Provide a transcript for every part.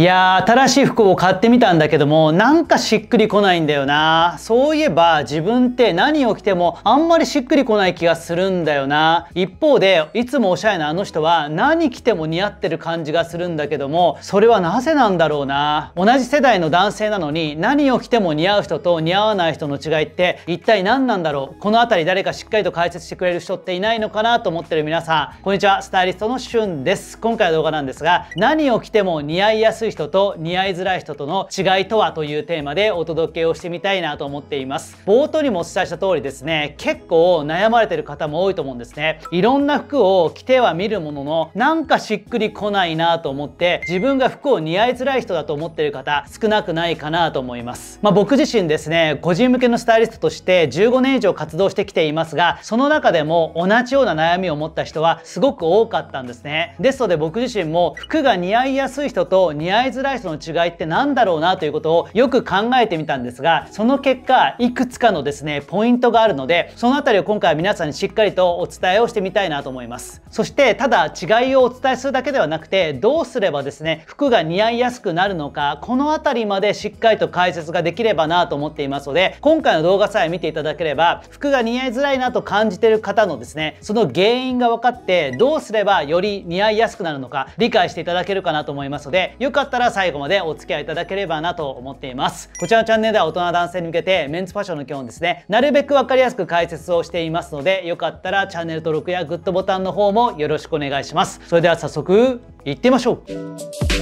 いやー新しい服を買ってみたんだけどもなんかしっくりこないんだよなそういえば自分って何を着てもあんまりしっくりこない気がするんだよな一方でいつもおしゃれなあの人は何着ても似合ってる感じがするんだけどもそれはなぜなんだろうな同じ世代の男性なのに何を着ても似合う人と似合わない人の違いって一体何なんだろうこの辺り誰かしっかりと解説してくれる人っていないのかなと思ってる皆さんこんにちはスタイリストのしゅんです今回の動画なんですが何を着ても似合いやすい人と似合いづらい人との違いとはというテーマでお届けをしてみたいなと思っています冒頭にもお伝えした通りですね結構悩まれてる方も多いと思うんですねいろんな服を着ては見るもののなんかしっくりこないなと思って自分が服を似合いづらい人だと思ってる方少なくないかなと思いますまあ、僕自身ですね個人向けのスタイリストとして15年以上活動してきていますがその中でも同じような悩みを持った人はすごく多かったんですねですので僕自身も服が似合いやすい人と似合狙いづらいその違いって何だろうなということをよく考えてみたんですがその結果いくつかのですねポイントがあるのでその辺りを今回は皆さんにしっかりとお伝えをしてみたいなと思いますそしてただ違いをお伝えするだけではなくてどうすればですね服が似合いやすくなるのかこの辺りまでしっかりと解説ができればなと思っていますので今回の動画さえ見ていただければ服が似合いづらいなと感じてる方のですねその原因が分かってどうすればより似合いやすくなるのか理解していただけるかなと思いますのでよくかったら最後までお付き合いいただければなと思っていますこちらのチャンネルでは大人男性に向けてメンズファッションの基本ですねなるべく分かりやすく解説をしていますのでよかったらチャンネル登録やグッドボタンの方もよろしくお願いしますそれでは早速いってみましょう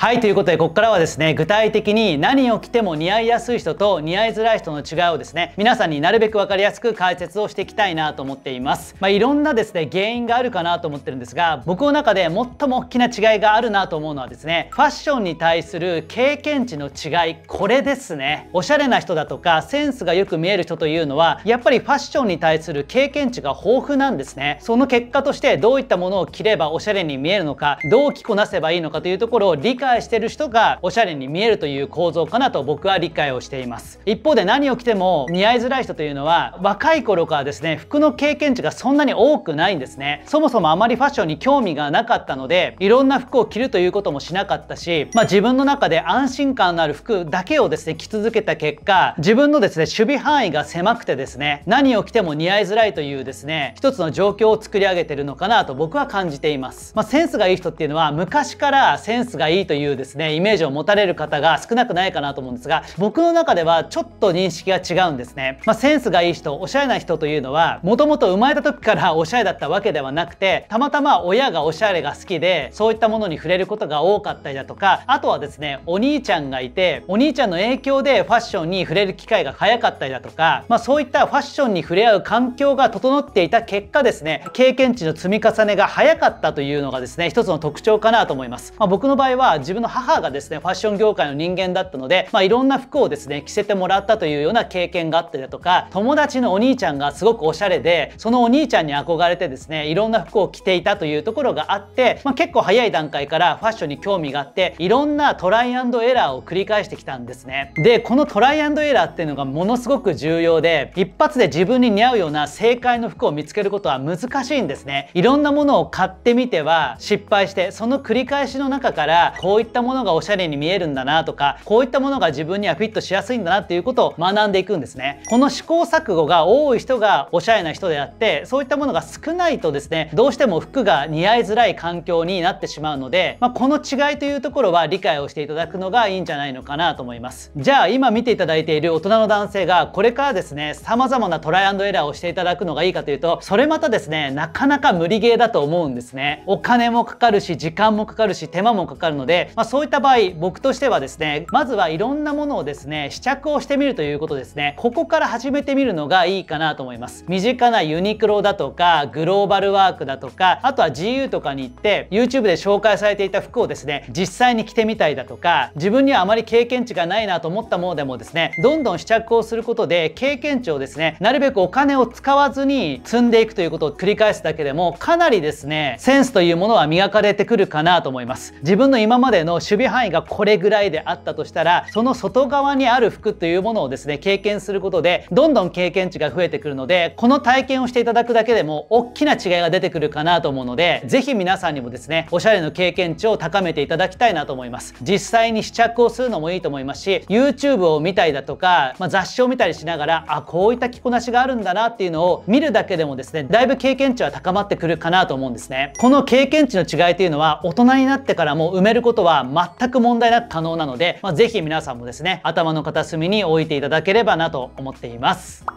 はい、ということで、ここからはですね、具体的に何を着ても似合いやすい人と似合いづらい人の違いをですね、皆さんになるべく分かりやすく解説をしていきたいなと思っています。まあ、いろんなですね、原因があるかなと思ってるんですが、僕の中で最も大きな違いがあるなと思うのはですね、ファッションに対する経験値の違い、これですね。おしゃれな人だとか、センスがよく見える人というのは、やっぱりファッションに対する経験値が豊富なんですね。その結果として、どういったものを着ればおしゃれに見えるのか、どう着こなせばいいのかというところを理解解してる人がおしゃれに見えるという構造かなと僕は理解をしています一方で何を着ても似合いづらい人というのは若い頃からですね服の経験値がそんなに多くないんですねそもそもあまりファッションに興味がなかったのでいろんな服を着るということもしなかったし、まあ、自分の中で安心感のある服だけをですね着続けた結果自分のですね守備範囲が狭くてですね何を着ても似合いづらいというですね一つの状況を作り上げてるのかなと僕は感じています、まあ、センスがいい人っていうのは昔からセンスがいいといういうですねイメージを持たれる方が少なくないかなと思うんですが僕の中ではちょっと認識が違うんですね、まあ、センスがいい人おしゃれな人というのはもともと生まれた時からおしゃれだったわけではなくてたまたま親がおしゃれが好きでそういったものに触れることが多かったりだとかあとはですねお兄ちゃんがいてお兄ちゃんの影響でファッションに触れる機会が早かったりだとか、まあ、そういったファッションに触れ合う環境が整っていた結果ですね経験値の積み重ねが早かったというのがですね一つの特徴かなと思います、まあ、僕の場合は自分の母がですねファッション業界の人間だったので、まあ、いろんな服をですね着せてもらったというような経験があったりだとか友達のお兄ちゃんがすごくおしゃれでそのお兄ちゃんに憧れてですねいろんな服を着ていたというところがあって、まあ、結構早い段階からファッションに興味があっていろんなトライアンドエラーを繰り返してきたんですねでこのトライアンドエラーっていうのがものすごく重要で一発で自分に似合うような正解の服を見つけることは難しいんですねいろんなものを買ってみては失敗してその繰り返しの中からこうういったものがおしゃれに見えるんだなとかこういったものが自分にはフィットしやすいんだなっていうことを学んでいくんですねこの試行錯誤が多い人がおしゃれな人であってそういったものが少ないとですねどうしても服が似合いづらい環境になってしまうので、まあ、この違いというところは理解をしていただくのがいいんじゃないのかなと思いますじゃあ今見ていただいている大人の男性がこれからですね様々なトライエラーをしていただくのがいいかというとそれまたですねなかなか無理ゲーだと思うんですねお金もかかるし時間もかかるし手間もかかるのでまあ、そういった場合僕としてはですねまずはいろんなものをですね試着をしてみるということですねここから始めてみるのがいいかなと思います身近なユニクロだとかグローバルワークだとかあとは GU とかに行って YouTube で紹介されていた服をですね実際に着てみたりだとか自分にはあまり経験値がないなと思ったものでもですねどんどん試着をすることで経験値をですねなるべくお金を使わずに積んでいくということを繰り返すだけでもかなりですねセンスというものは磨かれてくるかなと思います自分の今まででの守備範囲がこれぐらいであったとしたらその外側にある服というものをですね経験することでどんどん経験値が増えてくるのでこの体験をしていただくだけでも大きな違いが出てくるかなと思うので是非皆さんにもですねおしゃれの経験値を高めていただきたいなと思います実際に試着をするのもいいと思いますし YouTube を見たりだとか、まあ、雑誌を見たりしながらあこういった着こなしがあるんだなっていうのを見るだけでもですねだいぶ経験値は高まってくるかなと思うんですねこの経験値の違いというのは大人になってからも埋めることことは全く問題なく可能なので、まあ、ぜひ皆さんもですね、頭の片隅に置いていただければなと思っています。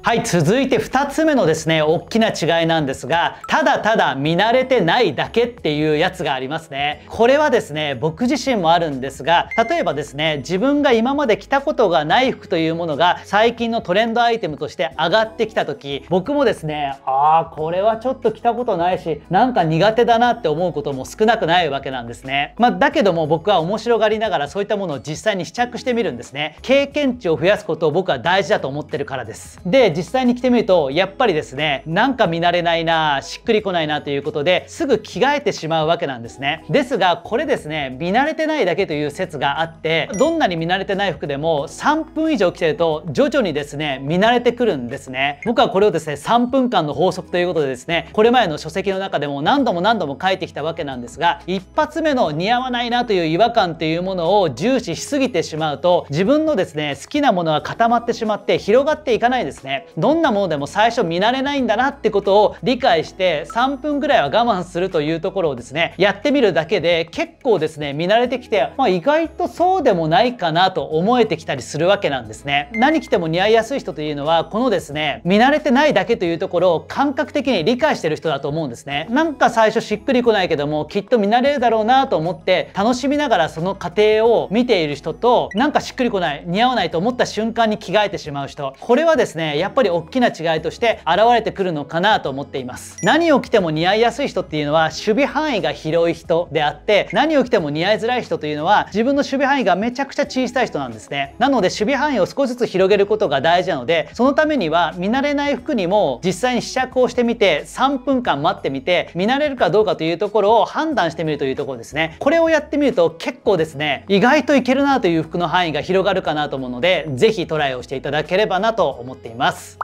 はい続いて2つ目のですね大きな違いなんですがただただ見慣れてないだけっていうやつがありますねこれはですね僕自身もあるんですが例えばですね自分が今まで着たことがない服というものが最近のトレンドアイテムとして上がってきた時僕もですねああこれはちょっと着たことないしなんか苦手だなって思うことも少なくないわけなんですねまあ、だけども僕は面白がりながらそういったものを実際に試着してみるんですね経験値を増やすことを僕は大事だと思ってるからですでで実際に着てみるとやっぱりですねなんか見慣れないなしっくりこないなということですぐ着替えてしまうわけなんですねですがこれですね見慣れてないだけという説があってどんなに見慣れてない服でも3分以上着てると徐々にですね見慣れてくるんですね僕はこれをですね3分間の法則ということでですねこれまでの書籍の中でも何度も何度も書いてきたわけなんですが1発目の似合わないなという違和感というものを重視しすぎてしまうと自分のですね好きなものは固まってしまって広がっていかないですねどんなものでも最初見慣れないんだなってことを理解して3分ぐらいは我慢するというところをですねやってみるだけで結構ですね見慣れてきて、まあ、意外とそうでもないかなと思えてきたりするわけなんですね何着ても似合いやすい人というのはこのですね見慣れてないだけというところを感覚的に理解してる人だと思うんですねなんか最初しっくりこないけどもきっと見慣れるだろうなと思って楽しみながらその過程を見ている人となんかしっくりこない似合わないと思った瞬間に着替えてしまう人これはですねやっぱり大きな違いとして現れてくるのかなと思っています何を着ても似合いやすい人っていうのは守備範囲が広い人であって何を着ても似合いづらい人というのは自分の守備範囲がめちゃくちゃ小さい人なんですねなので守備範囲を少しずつ広げることが大事なのでそのためには見慣れない服にも実際に試着をしてみて3分間待ってみて見慣れるかどうかというところを判断してみるというところですねこれをやってみると結構ですね意外といけるなという服の範囲が広がるかなと思うので是非トライをしていただければなと思っていますます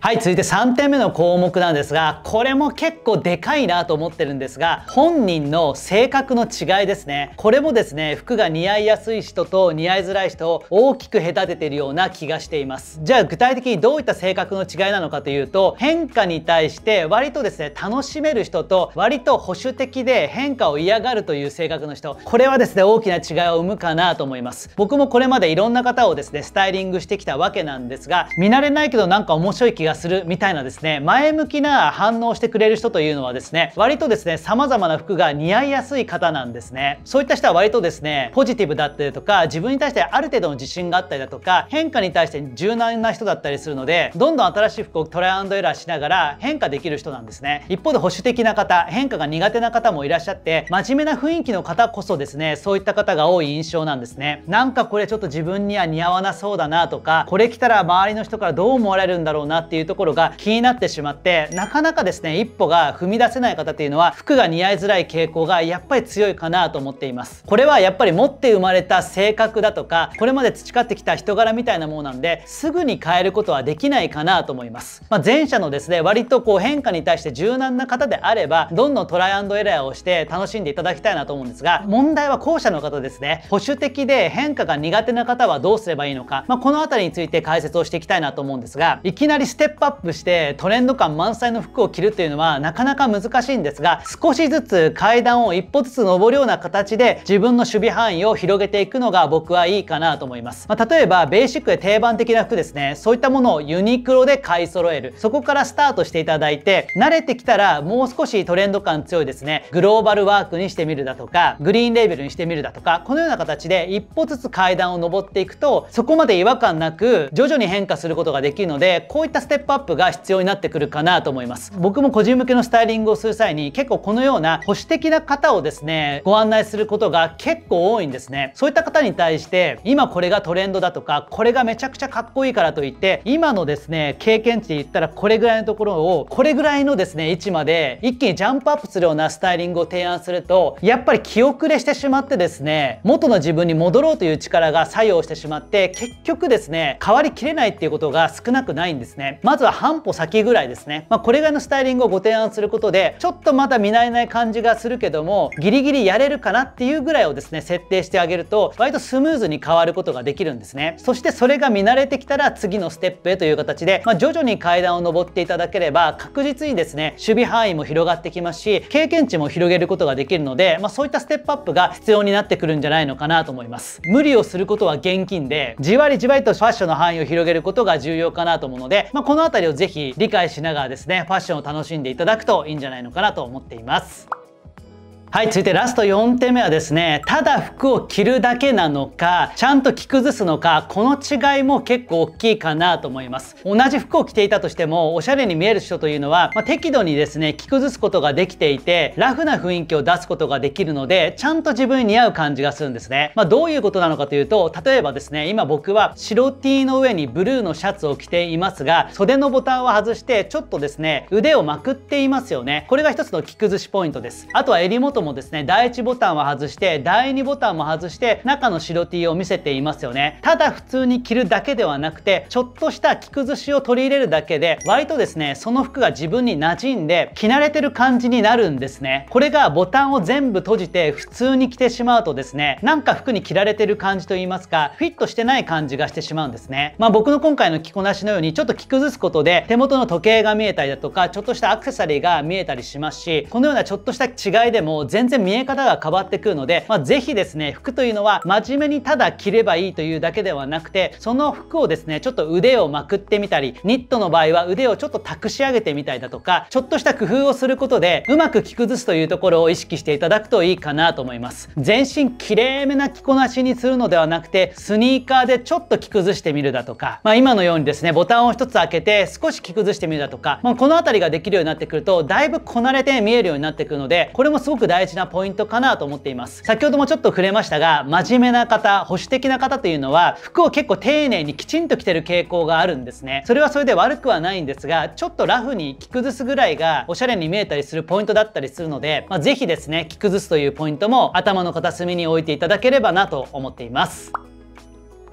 はい続いて3点目の項目なんですがこれも結構でかいなと思ってるんですが本人の性格の違いですねこれもですね服が似合いやすい人と似合いづらい人を大きく隔ててるような気がしていますじゃあ具体的にどういった性格の違いなのかというと変化に対して割とですね楽しめる人と割と保守的で変化を嫌がるという性格の人これはですね大きな違いを生むかなと思います僕もこれまでいろんな方をですねスタイリングしてきたわけなんですが見慣れないけどなんか面白い気ががするみたいなですね前向きな反応してくれる人というのはですね割とですね様々な服が似合いやすい方なんですねそういった人は割とですねポジティブだったりとか自分に対してある程度の自信があったりだとか変化に対して柔軟な人だったりするのでどんどん新しい服をトライアンドエラーしながら変化できる人なんですね一方で保守的な方変化が苦手な方もいらっしゃって真面目な雰囲気の方こそですねそういった方が多い印象なんですねなんかこれちょっと自分には似合わなそうだなとかこれ着たら周りの人からどう思われるんだろうなっていういうところが気になってしまってなかなかですね一歩が踏み出せない方っていうのは服が似合いづらい傾向がやっぱり強いかなと思っていますこれはやっぱり持って生まれた性格だとかこれまで培ってきた人柄みたいなものなんですぐに変えることはできないかなと思います、まあ、前者のですね割とこう変化に対して柔軟な方であればどんどんトライアンドエラーをして楽しんでいただきたいなと思うんですが問題は後者の方ですね保守的で変化が苦手な方はどうすればいいのか、まあ、この辺りについて解説をしていきたいなと思うんですがいきなりステッテップアップしてトレンド感満載の服を着るっていうのはなかなか難しいんですが少しずつ階段を一歩ずつ登るような形で自分の守備範囲を広げていくのが僕はいいかなと思います、まあ、例えばベーシックで定番的な服ですねそういったものをユニクロで買い揃えるそこからスタートしていただいて慣れてきたらもう少しトレンド感強いですねグローバルワークにしてみるだとかグリーンレーベルにしてみるだとかこのような形で一歩ずつ階段を上っていくとそこまで違和感なく徐々に変化することができるのでこういったステップップアップが必要になってくるかなと思います僕も個人向けのスタイリングをする際に結構このような保守的な方をですねご案内することが結構多いんですねそういった方に対して今これがトレンドだとかこれがめちゃくちゃかっこいいからといって今のですね経験値で言ったらこれぐらいのところをこれぐらいのですね位置まで一気にジャンプアップするようなスタイリングを提案するとやっぱり気遅れしてしまってですね元の自分に戻ろうという力が作用してしまって結局ですね変わりきれないっていうことが少なくないんですねまずは半歩先ぐらいですね、まあ、これぐらいのスタイリングをご提案することでちょっとまだ見慣れない感じがするけどもギリギリやれるかなっていうぐらいをですね設定してあげると割とスムーズに変わることができるんですねそしてそれが見慣れてきたら次のステップへという形で、まあ、徐々に階段を上っていただければ確実にですね守備範囲も広がってきますし経験値も広げることができるので、まあ、そういったステップアップが必要になってくるんじゃないのかなと思います無理をすることは現金でじわりじわりとファッションの範囲を広げることが重要かなと思うので、まあ、このこの辺りをぜひ理解しながらですねファッションを楽しんでいただくといいんじゃないのかなと思っていますはい続いてラスト4点目はですねただ服を着るだけなのかちゃんと着崩すのかこの違いも結構大きいかなと思います同じ服を着ていたとしてもおしゃれに見える人というのは、まあ、適度にですね着崩すことができていてラフな雰囲気を出すことができるのでちゃんと自分に似合う感じがするんですね、まあ、どういうことなのかというと例えばですね今僕は白 T の上にブルーのシャツを着ていますが袖のボタンを外してちょっとですね腕をまくっていますよねこれが一つの着崩しポイントですあとは襟元トもですね第1ボタンは外して第2ボタンも外して中の白 T を見せていますよねただ普通に着るだけではなくてちょっとした着崩しを取り入れるだけで割とですねその服が自分に馴染んで着慣れてる感じになるんですねこれがボタンを全部閉じて普通に着てしまうとですねなんか服に着られてる感じといいますかフィットしてない感じがしてしまうんですねまあ僕の今回の着こなしのようにちょっと着崩すことで手元の時計が見えたりだとかちょっとしたアクセサリーが見えたりしますしこのようなちょっとした違いでも全然見え方が変わってくるので、まあ、ぜひですね服というのは真面目にただ着ればいいというだけではなくてその服をですねちょっと腕をまくってみたりニットの場合は腕をちょっと託し上げてみたりだとかちょっとした工夫をすることでうまく着崩すというところを意識していただくといいかなと思います全身きれいめな着こなしにするのではなくてスニーカーでちょっと着崩してみるだとか、まあ、今のようにですねボタンを1つ開けて少し着崩してみるだとか、まあ、この辺りができるようになってくるとだいぶこなれて見えるようになってくるのでこれもすごく大事大事なポイントかなと思っています先ほどもちょっと触れましたが真面目な方保守的な方というのは服を結構丁寧にきちんと着てる傾向があるんですねそれはそれで悪くはないんですがちょっとラフに着崩すぐらいがおしゃれに見えたりするポイントだったりするので、まあ、ぜですね着崩すというポイントも頭の片隅に置いていただければなと思っています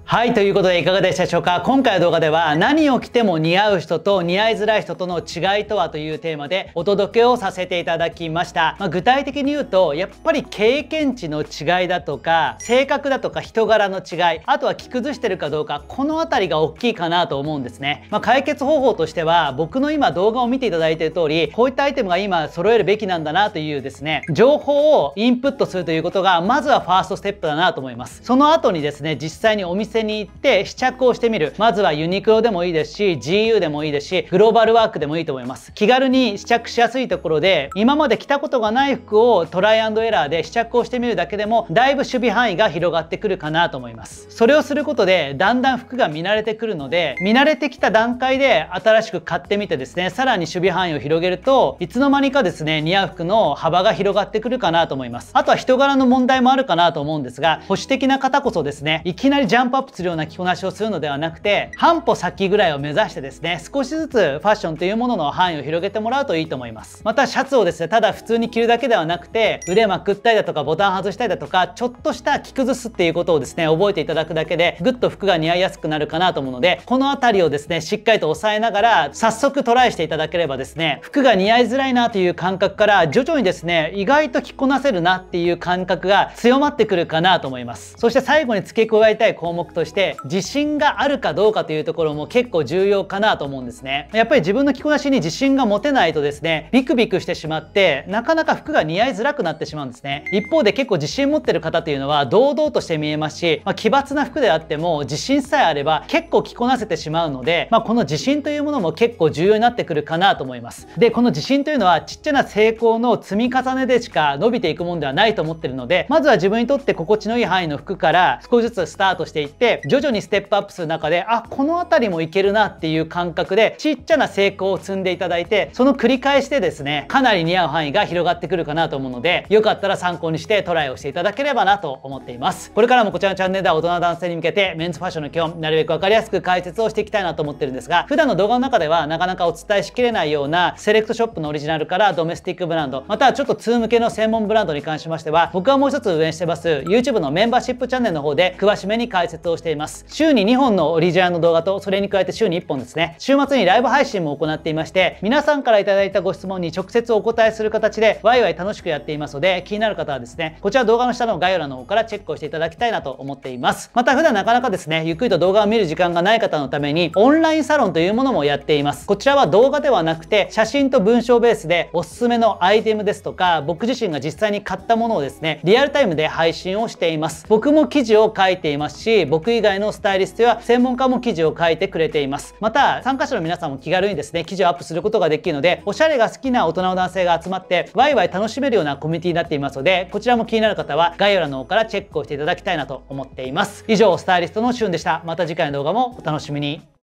はいということでいかがでしたでしょうか今回の動画では何を着ても似合う人と似合いづらい人との違いとはというテーマでお届けをさせていただきました、まあ、具体的に言うとやっぱり経験値の違いだとか性格だとか人柄の違いあとは着崩してるかどうかこの辺りが大きいかなと思うんですね、まあ、解決方法としては僕の今動画を見ていただいている通りこういったアイテムが今揃えるべきなんだなというですね情報をインプットするということがまずはファーストステップだなと思いますその後にですね実際にお店に行って試着をしてみるまずはユニクロでもいいですし GU でもいいですしグローバルワークでもいいと思います気軽に試着しやすいところで今まで着たことがない服をトライアンドエラーで試着をしてみるだけでもだいぶ守備範囲が広がってくるかなと思いますそれをすることでだんだん服が見慣れてくるので見慣れてきた段階で新しく買ってみてですねさらに守備範囲を広げるといつの間にかですね似合う服の幅が広がってくるかなと思いますあとは人柄の問題もあるかなと思うんですが保守的な方こそですねいきなりジャンプアップップするような着こなしをするのではなくて半歩先ぐらいを目指してですね少しずつファッションというものの範囲を広げてもらうといいと思いますまたシャツをですねただ普通に着るだけではなくて腕まくったりだとかボタン外したりだとかちょっとした着崩すっていうことをですね覚えていただくだけでぐっと服が似合いやすくなるかなと思うのでこの辺りをですねしっかりと押さえながら早速トライしていただければですね服が似合いづらいなという感覚から徐々にですね意外と着こなせるなっていう感覚が強まってくるかなと思いますそして最後に付け加えたい項目として自信があるかどうかというところも結構重要かなと思うんですねやっぱり自分の着こなしに自信が持てないとですねビクビクしてしまってなかなか服が似合いづらくなってしまうんですね一方で結構自信持ってる方というのは堂々として見えますし、まあ、奇抜な服であっても自信さえあれば結構着こなせてしまうので、まあ、この自信というものも結構重要になってくるかなと思いますでこの自信というのはちっちゃな成功の積み重ねでしか伸びていくもんではないと思ってるのでまずは自分にとって心地のいい範囲の服から少しずつスタートしていってって徐々にステップアップする中であこの辺りもいけるなっていう感覚でちっちゃな成功を積んでいただいてその繰り返しでですねかなり似合う範囲が広がってくるかなと思うのでよかったら参考にしてトライをしていただければなと思っていますこれからもこちらのチャンネルでは大人男性に向けてメンズファッションの基本なるべく分かりやすく解説をしていきたいなと思ってるんですが普段の動画の中ではなかなかお伝えしきれないようなセレクトショップのオリジナルからドメスティックブランドまたはちょっと通向けの専門ブランドに関しましては僕はもう一つ運営してます YouTube のメンバーシップチャンネルの方で詳しめに解説を動しています週に2本のオリジナルの動画とそれに加えて週に1本ですね週末にライブ配信も行っていまして皆さんから頂いたご質問に直接お答えする形でワイワイ楽しくやっていますので気になる方はですねこちら動画の下の概要欄の方からチェックをしていただきたいなと思っていますまた普段なかなかですねゆっくりと動画を見る時間がない方のためにオンラインサロンというものもやっていますこちらは動画ではなくて写真と文章ベースでおすすめのアイテムですとか僕自身が実際に買ったものをですねリアルタイムで配信をしています僕も記事を書いていますし僕以外のスタイリストや専門家も記事を書いてくれていますまた参加者の皆さんも気軽にですね記事をアップすることができるのでおしゃれが好きな大人の男性が集まってワイワイ楽しめるようなコミュニティになっていますのでこちらも気になる方は概要欄の方からチェックをしていただきたいなと思っています以上スタイリストのしゅんでしたまた次回の動画もお楽しみに